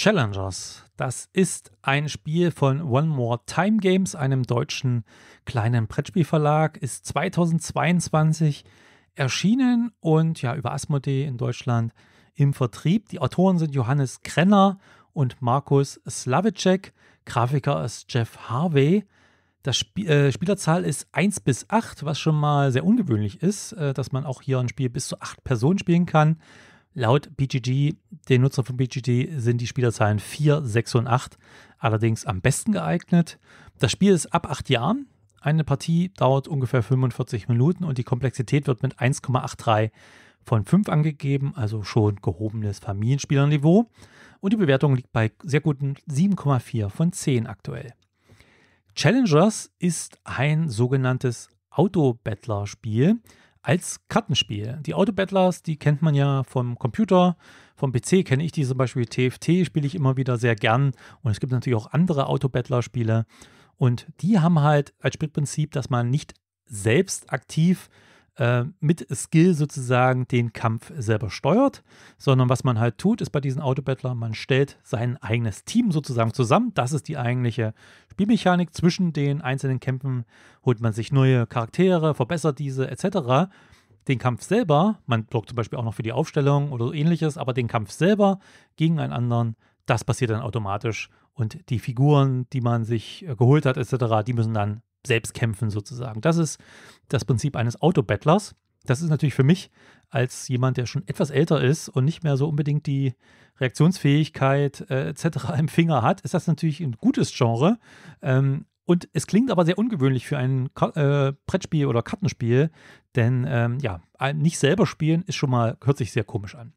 Challengers. Das ist ein Spiel von One More Time Games, einem deutschen kleinen Brettspielverlag, ist 2022 erschienen und ja über Asmodee in Deutschland im Vertrieb. Die Autoren sind Johannes Krenner und Markus Slavicek. Grafiker ist Jeff Harvey. Das Sp äh, Spielerzahl ist 1 bis 8, was schon mal sehr ungewöhnlich ist, äh, dass man auch hier ein Spiel bis zu 8 Personen spielen kann. Laut BGG, den Nutzern von BGG, sind die Spielerzahlen 4, 6 und 8 allerdings am besten geeignet. Das Spiel ist ab 8 Jahren. Eine Partie dauert ungefähr 45 Minuten und die Komplexität wird mit 1,83 von 5 angegeben, also schon gehobenes Familienspielerniveau. Und die Bewertung liegt bei sehr guten 7,4 von 10 aktuell. Challengers ist ein sogenanntes auto battler spiel als Kartenspiel. Die Autobattlers, die kennt man ja vom Computer, vom PC kenne ich die zum Beispiel. TFT spiele ich immer wieder sehr gern. Und es gibt natürlich auch andere Autobattler-Spiele. Und die haben halt als Spielprinzip, dass man nicht selbst aktiv äh, mit Skill sozusagen den Kampf selber steuert, sondern was man halt tut, ist bei diesen Autobattlern, man stellt sein eigenes Team sozusagen zusammen. Das ist die eigentliche Spielmechanik. Zwischen den einzelnen Kämpfen holt man sich neue Charaktere, verbessert diese etc. Den Kampf selber, man blockt zum Beispiel auch noch für die Aufstellung oder so ähnliches, aber den Kampf selber gegen einen anderen, das passiert dann automatisch. Und die Figuren, die man sich äh, geholt hat etc., die müssen dann selbst kämpfen sozusagen. Das ist das Prinzip eines Autobattlers das ist natürlich für mich als jemand, der schon etwas älter ist und nicht mehr so unbedingt die Reaktionsfähigkeit äh, etc. im Finger hat, ist das natürlich ein gutes Genre. Ähm, und es klingt aber sehr ungewöhnlich für ein äh, Brettspiel oder Kartenspiel, denn ähm, ja, nicht selber spielen ist schon mal, hört sich sehr komisch an.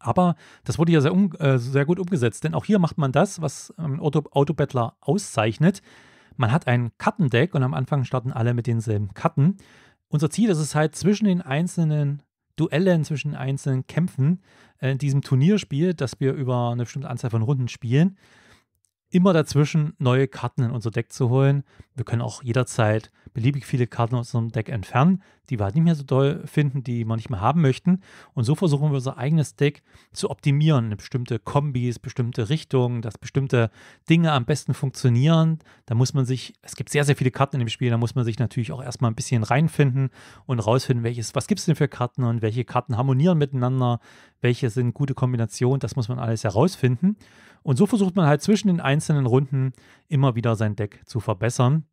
Aber das wurde ja sehr, um, äh, sehr gut umgesetzt, denn auch hier macht man das, was ähm, Auto, Autobattler auszeichnet. Man hat ein Kartendeck und am Anfang starten alle mit denselben Karten unser Ziel ist es halt zwischen den einzelnen Duellen, zwischen den einzelnen Kämpfen äh, in diesem Turnierspiel, das wir über eine bestimmte Anzahl von Runden spielen, immer dazwischen neue Karten in unser Deck zu holen. Wir können auch jederzeit beliebig viele Karten aus unserem Deck entfernen, die wir halt nicht mehr so doll finden, die wir nicht mehr haben möchten. Und so versuchen wir unser eigenes Deck zu optimieren, eine bestimmte Kombis, bestimmte Richtungen, dass bestimmte Dinge am besten funktionieren. Da muss man sich, es gibt sehr, sehr viele Karten in dem Spiel, da muss man sich natürlich auch erstmal ein bisschen reinfinden und rausfinden, welches, was gibt es denn für Karten und welche Karten harmonieren miteinander, welche sind gute Kombinationen, das muss man alles herausfinden. Und so versucht man halt zwischen den einzelnen einzelnen Runden immer wieder sein Deck zu verbessern.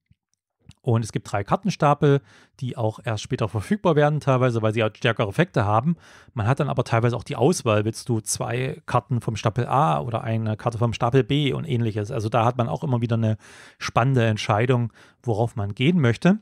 Und es gibt drei Kartenstapel, die auch erst später verfügbar werden, teilweise, weil sie halt stärkere Effekte haben. Man hat dann aber teilweise auch die Auswahl, willst du zwei Karten vom Stapel A oder eine Karte vom Stapel B und ähnliches. Also da hat man auch immer wieder eine spannende Entscheidung, worauf man gehen möchte.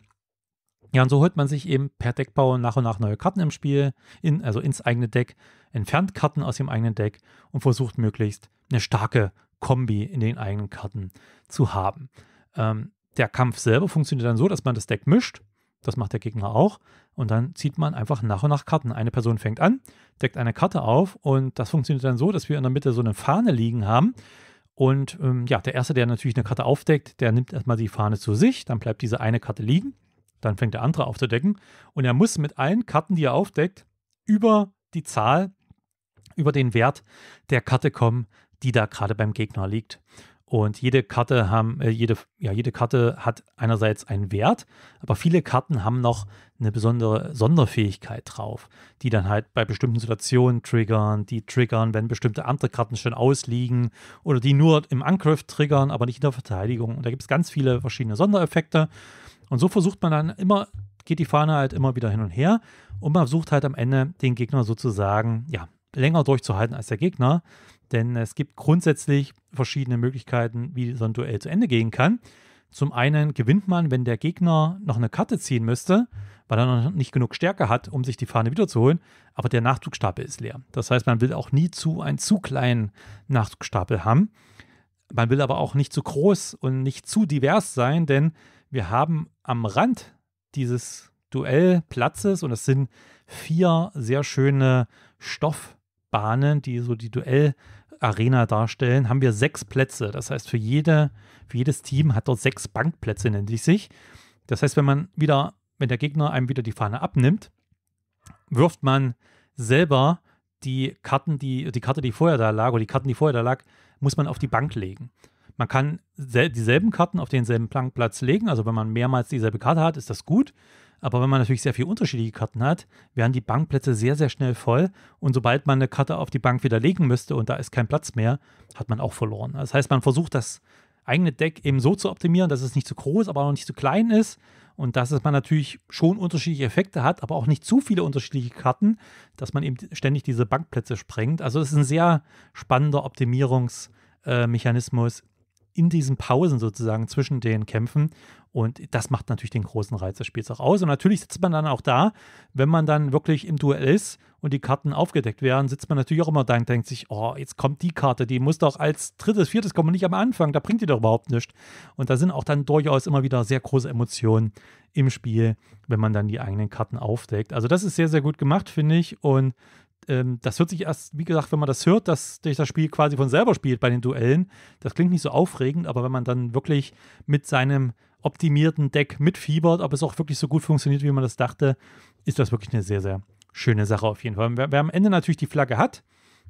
Ja, und so holt man sich eben per Deckbau nach und nach neue Karten im Spiel, in, also ins eigene Deck, entfernt Karten aus dem eigenen Deck und versucht möglichst eine starke Kombi in den eigenen Karten zu haben. Ähm, der Kampf selber funktioniert dann so, dass man das Deck mischt. Das macht der Gegner auch. Und dann zieht man einfach nach und nach Karten. Eine Person fängt an, deckt eine Karte auf. Und das funktioniert dann so, dass wir in der Mitte so eine Fahne liegen haben. Und ähm, ja, der Erste, der natürlich eine Karte aufdeckt, der nimmt erstmal die Fahne zu sich. Dann bleibt diese eine Karte liegen. Dann fängt der andere aufzudecken. Und er muss mit allen Karten, die er aufdeckt, über die Zahl, über den Wert der Karte kommen, die da gerade beim Gegner liegt. Und jede Karte haben, äh, jede, ja, jede Karte hat einerseits einen Wert, aber viele Karten haben noch eine besondere Sonderfähigkeit drauf, die dann halt bei bestimmten Situationen triggern, die triggern, wenn bestimmte andere Karten schon ausliegen oder die nur im Angriff triggern, aber nicht in der Verteidigung. Und da gibt es ganz viele verschiedene Sondereffekte. Und so versucht man dann immer, geht die Fahne halt immer wieder hin und her und man versucht halt am Ende den Gegner sozusagen, ja, länger durchzuhalten als der Gegner. Denn es gibt grundsätzlich verschiedene Möglichkeiten, wie so ein Duell zu Ende gehen kann. Zum einen gewinnt man, wenn der Gegner noch eine Karte ziehen müsste, weil er noch nicht genug Stärke hat, um sich die Fahne wiederzuholen, aber der Nachzugstapel ist leer. Das heißt, man will auch nie zu einen zu kleinen Nachzugstapel haben. Man will aber auch nicht zu groß und nicht zu divers sein, denn wir haben am Rand dieses Duellplatzes und es sind vier sehr schöne Stoffbahnen, die so die Duell Arena darstellen, haben wir sechs Plätze. Das heißt, für, jede, für jedes Team hat dort sechs Bankplätze, nennt sich sich. Das heißt, wenn man wieder, wenn der Gegner einem wieder die Fahne abnimmt, wirft man selber die Karten, die, die Karte, die vorher da lag, oder die Karten, die vorher da lag, muss man auf die Bank legen. Man kann dieselben Karten auf denselben Plankplatz legen. Also wenn man mehrmals dieselbe Karte hat, ist das gut. Aber wenn man natürlich sehr viele unterschiedliche Karten hat, werden die Bankplätze sehr, sehr schnell voll. Und sobald man eine Karte auf die Bank wieder legen müsste und da ist kein Platz mehr, hat man auch verloren. Das heißt, man versucht das eigene Deck eben so zu optimieren, dass es nicht zu groß, aber auch nicht zu klein ist. Und dass man natürlich schon unterschiedliche Effekte hat, aber auch nicht zu viele unterschiedliche Karten, dass man eben ständig diese Bankplätze sprengt. Also es ist ein sehr spannender Optimierungsmechanismus in diesen Pausen sozusagen zwischen den Kämpfen. Und das macht natürlich den großen Reiz des Spiels auch aus. Und natürlich sitzt man dann auch da, wenn man dann wirklich im Duell ist und die Karten aufgedeckt werden, sitzt man natürlich auch immer da und denkt sich, oh, jetzt kommt die Karte, die muss doch als drittes, viertes kommen und nicht am Anfang, da bringt die doch überhaupt nichts. Und da sind auch dann durchaus immer wieder sehr große Emotionen im Spiel, wenn man dann die eigenen Karten aufdeckt. Also das ist sehr, sehr gut gemacht, finde ich. Und ähm, das hört sich erst, wie gesagt, wenn man das hört, dass sich das Spiel quasi von selber spielt bei den Duellen, das klingt nicht so aufregend, aber wenn man dann wirklich mit seinem optimierten Deck mit Fiebert, ob es auch wirklich so gut funktioniert, wie man das dachte, ist das wirklich eine sehr, sehr schöne Sache auf jeden Fall. Wer, wer am Ende natürlich die Flagge hat,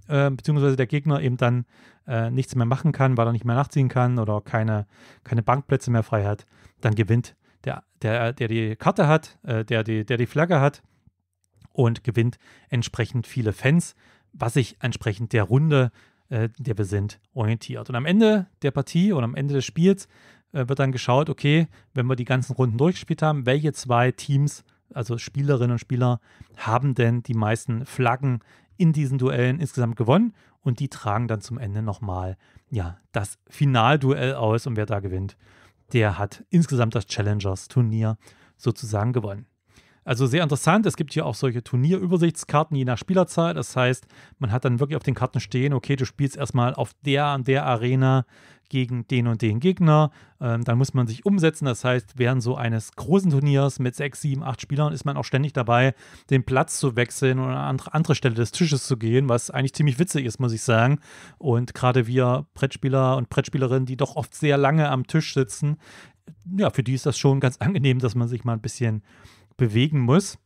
äh, beziehungsweise der Gegner eben dann äh, nichts mehr machen kann, weil er nicht mehr nachziehen kann oder keine, keine Bankplätze mehr frei hat, dann gewinnt der, der, der die Karte hat, äh, der, die, der die Flagge hat und gewinnt entsprechend viele Fans, was sich entsprechend der Runde, äh, der wir sind, orientiert. Und am Ende der Partie oder am Ende des Spiels äh, wird dann geschaut, okay, wenn wir die ganzen Runden durchgespielt haben, welche zwei Teams, also Spielerinnen und Spieler, haben denn die meisten Flaggen in diesen Duellen insgesamt gewonnen und die tragen dann zum Ende nochmal ja, das Finalduell aus und wer da gewinnt, der hat insgesamt das Challengers-Turnier sozusagen gewonnen. Also sehr interessant. Es gibt hier auch solche Turnierübersichtskarten, je nach Spielerzahl. Das heißt, man hat dann wirklich auf den Karten stehen, okay, du spielst erstmal auf der an der Arena gegen den und den Gegner. Ähm, dann muss man sich umsetzen. Das heißt, während so eines großen Turniers mit sechs, sieben, acht Spielern ist man auch ständig dabei, den Platz zu wechseln und an andere, andere Stelle des Tisches zu gehen, was eigentlich ziemlich witzig ist, muss ich sagen. Und gerade wir Brettspieler und Brettspielerinnen, die doch oft sehr lange am Tisch sitzen, ja, für die ist das schon ganz angenehm, dass man sich mal ein bisschen bewegen muss.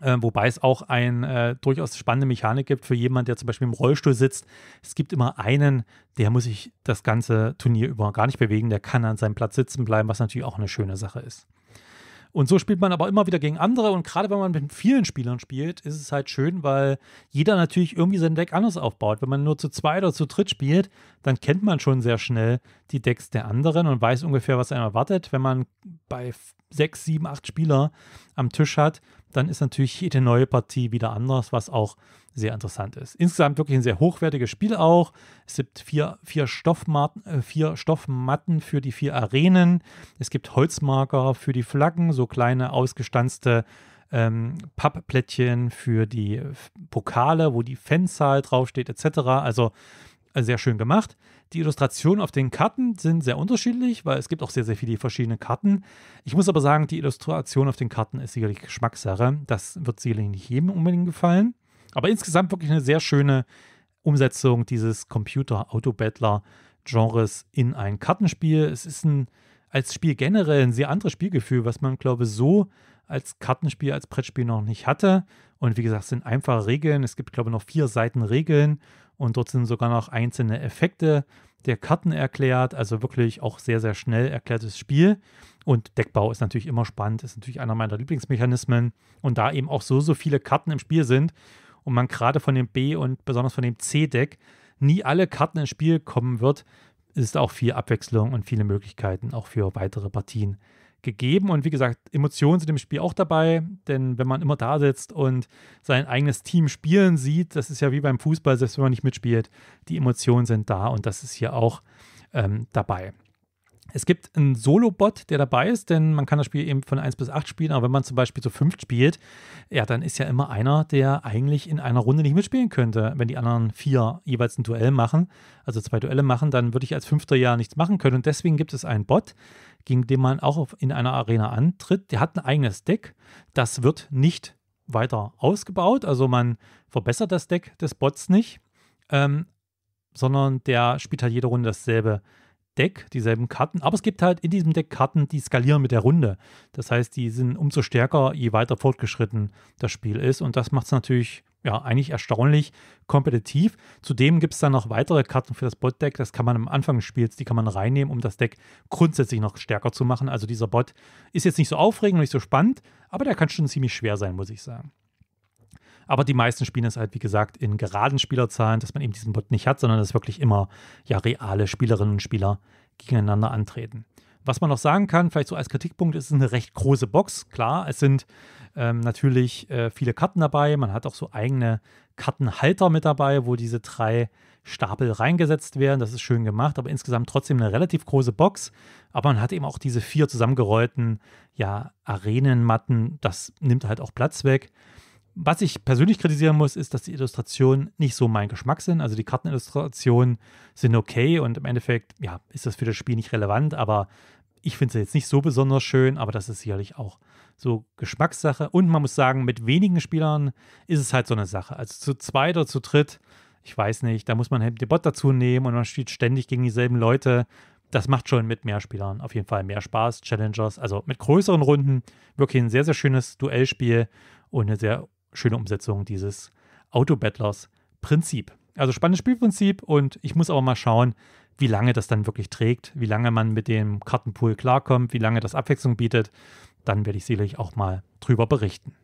Äh, wobei es auch eine äh, durchaus spannende Mechanik gibt für jemanden, der zum Beispiel im Rollstuhl sitzt. Es gibt immer einen, der muss sich das ganze Turnier über gar nicht bewegen, der kann an seinem Platz sitzen bleiben, was natürlich auch eine schöne Sache ist. Und so spielt man aber immer wieder gegen andere. Und gerade wenn man mit vielen Spielern spielt, ist es halt schön, weil jeder natürlich irgendwie sein Deck anders aufbaut. Wenn man nur zu zweit oder zu dritt spielt, dann kennt man schon sehr schnell die Decks der anderen und weiß ungefähr, was einem erwartet. Wenn man bei sechs, sieben, acht Spieler am Tisch hat, dann ist natürlich jede neue Partie wieder anders, was auch sehr interessant ist. Insgesamt wirklich ein sehr hochwertiges Spiel auch. Es gibt vier, vier, Stoffmatten, äh, vier Stoffmatten für die vier Arenen. Es gibt Holzmarker für die Flaggen, so kleine ausgestanzte ähm, Pappplättchen für die Pokale, wo die Fanzahl draufsteht, etc. Also äh, sehr schön gemacht. Die Illustrationen auf den Karten sind sehr unterschiedlich, weil es gibt auch sehr, sehr viele verschiedene Karten. Ich muss aber sagen, die Illustration auf den Karten ist sicherlich Geschmackssache. Das wird sicherlich nicht jedem unbedingt gefallen. Aber insgesamt wirklich eine sehr schöne Umsetzung dieses Computer-Auto-Battler-Genres in ein Kartenspiel. Es ist ein, als Spiel generell ein sehr anderes Spielgefühl, was man, glaube ich, so als Kartenspiel, als Brettspiel noch nicht hatte. Und wie gesagt, es sind einfache Regeln. Es gibt, glaube ich, noch vier Seiten Regeln und dort sind sogar noch einzelne Effekte der Karten erklärt, also wirklich auch sehr, sehr schnell erklärtes Spiel. Und Deckbau ist natürlich immer spannend, ist natürlich einer meiner Lieblingsmechanismen. Und da eben auch so, so viele Karten im Spiel sind und man gerade von dem B und besonders von dem C-Deck nie alle Karten ins Spiel kommen wird, ist auch viel Abwechslung und viele Möglichkeiten auch für weitere Partien gegeben. Und wie gesagt, Emotionen sind im Spiel auch dabei, denn wenn man immer da sitzt und sein eigenes Team spielen sieht, das ist ja wie beim Fußball, selbst wenn man nicht mitspielt, die Emotionen sind da und das ist hier auch ähm, dabei. Es gibt einen Solo-Bot, der dabei ist, denn man kann das Spiel eben von 1 bis 8 spielen, aber wenn man zum Beispiel zu 5 spielt, ja, dann ist ja immer einer, der eigentlich in einer Runde nicht mitspielen könnte, wenn die anderen vier jeweils ein Duell machen, also zwei Duelle machen, dann würde ich als Fünfter ja nichts machen können und deswegen gibt es einen Bot, gegen den man auch in einer Arena antritt, der hat ein eigenes Deck, das wird nicht weiter ausgebaut, also man verbessert das Deck des Bots nicht, ähm, sondern der spielt halt jede Runde dasselbe Deck, dieselben Karten. Aber es gibt halt in diesem Deck Karten, die skalieren mit der Runde. Das heißt, die sind umso stärker, je weiter fortgeschritten das Spiel ist. Und das macht es natürlich ja, eigentlich erstaunlich kompetitiv. Zudem gibt es dann noch weitere Karten für das Bot-Deck. Das kann man am Anfang des Spiels, die kann man reinnehmen, um das Deck grundsätzlich noch stärker zu machen. Also dieser Bot ist jetzt nicht so aufregend, und nicht so spannend, aber der kann schon ziemlich schwer sein, muss ich sagen. Aber die meisten spielen es halt, wie gesagt, in geraden Spielerzahlen, dass man eben diesen Bot nicht hat, sondern dass wirklich immer ja reale Spielerinnen und Spieler gegeneinander antreten. Was man noch sagen kann, vielleicht so als Kritikpunkt, ist es eine recht große Box. Klar, es sind ähm, natürlich äh, viele Karten dabei. Man hat auch so eigene Kartenhalter mit dabei, wo diese drei Stapel reingesetzt werden. Das ist schön gemacht, aber insgesamt trotzdem eine relativ große Box. Aber man hat eben auch diese vier zusammengerollten ja, Arenenmatten. Das nimmt halt auch Platz weg. Was ich persönlich kritisieren muss, ist, dass die Illustrationen nicht so mein Geschmack sind. Also die Kartenillustrationen sind okay und im Endeffekt, ja, ist das für das Spiel nicht relevant, aber ich finde es jetzt nicht so besonders schön, aber das ist sicherlich auch so Geschmackssache. Und man muss sagen, mit wenigen Spielern ist es halt so eine Sache. Also zu zweit oder zu dritt, ich weiß nicht, da muss man halt den Bot dazu nehmen und man spielt ständig gegen dieselben Leute. Das macht schon mit mehr Spielern auf jeden Fall mehr Spaß. Challengers, also mit größeren Runden, wirklich ein sehr, sehr schönes Duellspiel und eine sehr schöne Umsetzung dieses Auto-Battlers-Prinzip. Also spannendes Spielprinzip und ich muss aber mal schauen, wie lange das dann wirklich trägt, wie lange man mit dem Kartenpool klarkommt, wie lange das Abwechslung bietet. Dann werde ich sicherlich auch mal drüber berichten.